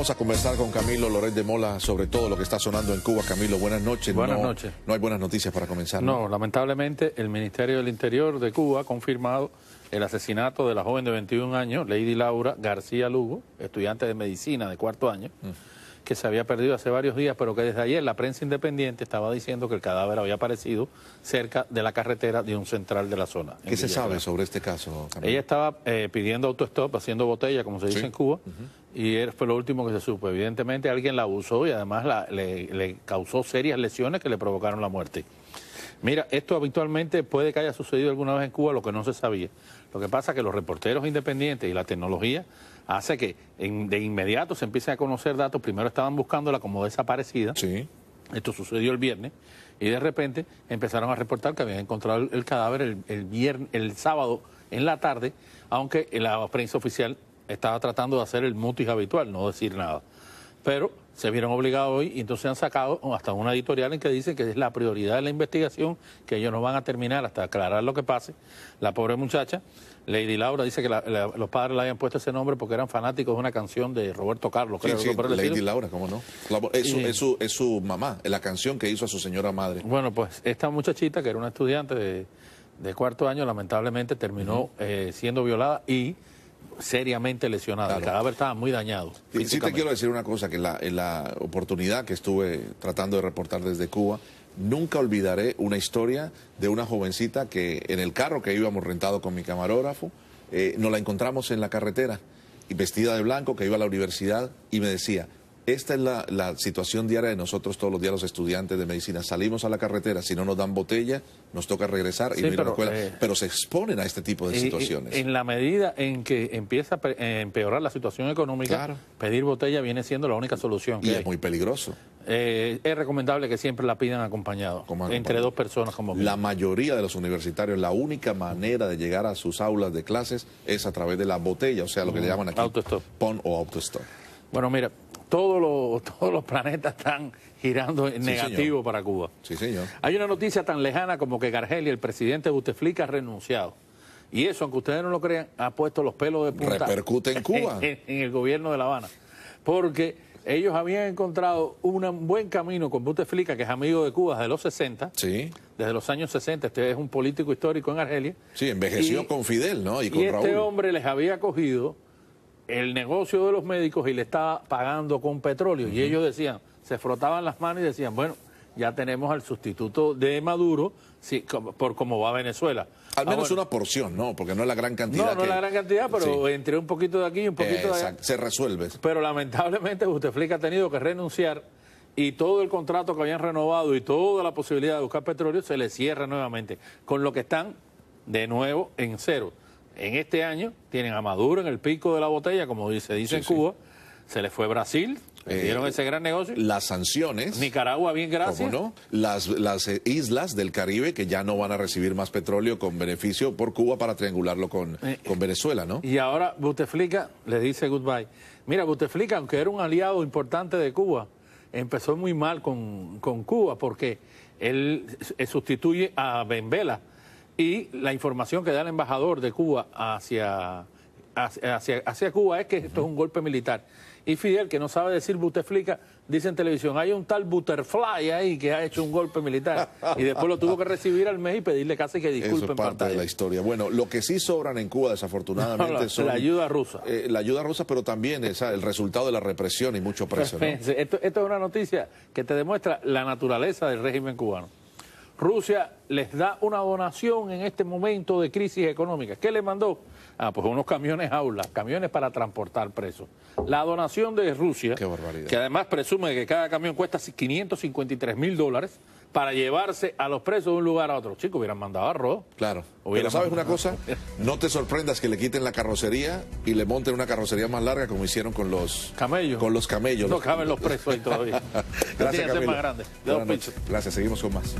Vamos a conversar con Camilo Loret de Mola sobre todo lo que está sonando en Cuba. Camilo, buenas noches. Buenas noches. No hay buenas noticias para comenzar. ¿no? lamentablemente el Ministerio del Interior de Cuba ha confirmado el asesinato de la joven de 21 años, Lady Laura García Lugo, estudiante de medicina de cuarto año. Mm que se había perdido hace varios días, pero que desde ayer la prensa independiente estaba diciendo que el cadáver había aparecido cerca de la carretera de un central de la zona. ¿Qué se sabe sobre este caso? Ella estaba eh, pidiendo autostop, haciendo botella, como se dice en Cuba, y y fue lo último que se supo. Evidentemente alguien la abusó y además le causó serias lesiones que le provocaron la muerte. Mira, esto habitualmente puede que haya sucedido alguna vez en Cuba, lo que no se sabía. Lo que pasa es que los reporteros independientes y la tecnología hace que de inmediato se empiecen a conocer datos. Primero estaban buscándola como desaparecida. Sí. Esto sucedió el viernes y de repente empezaron a reportar que habían encontrado el, cadáver el, viernes, el sábado en la tarde, aunque la prensa oficial estaba tratando de hacer el mutis habitual, no decir nada pero se vieron obligados hoy y entonces han sacado hasta una editorial en que dicen que es la prioridad de la investigación, que ellos no van a terminar hasta aclarar lo que pase. La pobre muchacha, Lady Laura, dice que los padres le habían puesto ese nombre porque eran fanáticos de una canción de Roberto Carlos. sí, Lady Laura, ¿cómo no? es, su, mamá, es la canción que hizo a su señora madre. Bueno, pues esta muchachita, que era una estudiante de, cuarto año, lamentablemente terminó eh, siendo violada y seriamente lesionada. El cadáver estaba muy dañado. sí te quiero decir una cosa, que en la, oportunidad que estuve tratando de reportar desde Cuba, nunca olvidaré una historia de una jovencita que en el carro que íbamos rentado con mi camarógrafo, eh, nos la encontramos en la carretera, vestida de blanco, que iba a la universidad, y me decía, esta es la, situación diaria de nosotros todos los días los estudiantes de medicina. Salimos a la carretera, si no nos dan botella, nos toca regresar y a la escuela. Eh, pero se exponen a este tipo de situaciones. en la medida en que empieza a eh, empeorar la situación económica, pedir botella viene siendo la única solución. y es muy peligroso. Eh, es recomendable que siempre la pidan acompañado, entre dos personas como La mayoría de los universitarios, la única manera de llegar a sus aulas de clases es a través de la botella, o sea, lo que le llaman aquí autostop. pon o autostop. Bueno, mira, todos los, todos los planetas están girando en negativo para Cuba. Sí, señor. Hay una noticia tan lejana como que Gargelia, el presidente de Buteflika, ha renunciado. Y eso, aunque ustedes no lo crean, ha puesto los pelos de punta. Repercute en Cuba. en, el gobierno de La Habana. Porque ellos habían encontrado un buen camino con Buteflika, que es amigo de Cuba desde los 60. Sí. Desde los años 60. Este es un político histórico en Argelia. Sí, envejeció con Fidel, ¿no? Y, con y este hombre les había cogido el negocio de los médicos y le estaba pagando con petróleo. Y ellos decían, se frotaban las manos y decían, bueno, ya tenemos al sustituto de Maduro sí, por cómo va Venezuela. Al ah, menos una porción, ¿no? Porque no es la gran cantidad. No, no es la gran cantidad, pero entre un poquito de aquí y un poquito de allá. Se resuelve. Pero lamentablemente Buteflika ha tenido que renunciar y todo el contrato que habían renovado y toda la posibilidad de buscar petróleo se le cierra nuevamente, con lo que están de nuevo en cero en este año tienen a Maduro en el pico de la botella, como se dice en Cuba. Se le fue Brasil, hicieron eh, ese gran negocio. Las sanciones. Nicaragua, bien, gracias. no? Las, eh, islas del Caribe que ya no van a recibir más petróleo con beneficio por Cuba para triangularlo con, eh, Venezuela, ¿no? Y ahora Buteflika le dice goodbye. Mira, Buteflika, aunque era un aliado importante de Cuba, empezó muy mal con, con Cuba porque él sustituye a Benvela y la información que da el embajador de Cuba hacia, hacia, Cuba es que esto es un golpe militar. Y Fidel, que no sabe decir Buteflika, dice en televisión, hay un tal Butterfly ahí que ha hecho un golpe militar. Y después lo tuvo que recibir al mes y pedirle casi que disculpe. Eso es parte de la historia. Bueno, lo que sí sobran en Cuba, desafortunadamente, son... La ayuda rusa. Eh, la ayuda rusa, pero también el resultado de la represión y mucho preso. esto es una noticia que te demuestra la naturaleza del régimen cubano. Rusia les da una donación en este momento de crisis económica. ¿Qué le mandó? Ah, pues unos camiones aulas, camiones para transportar presos. La donación de Rusia, que además presume que cada camión cuesta 553 mil dólares para llevarse a los presos de un lugar a otro. Chicos, hubieran mandado arroz. Claro. Pero sabes una cosa, no te sorprendas que le quiten la carrocería y le monten una carrocería más larga como hicieron con los camellos. Con los camellos. No caben los presos ahí todavía. Gracias, Más Gracias, seguimos con más.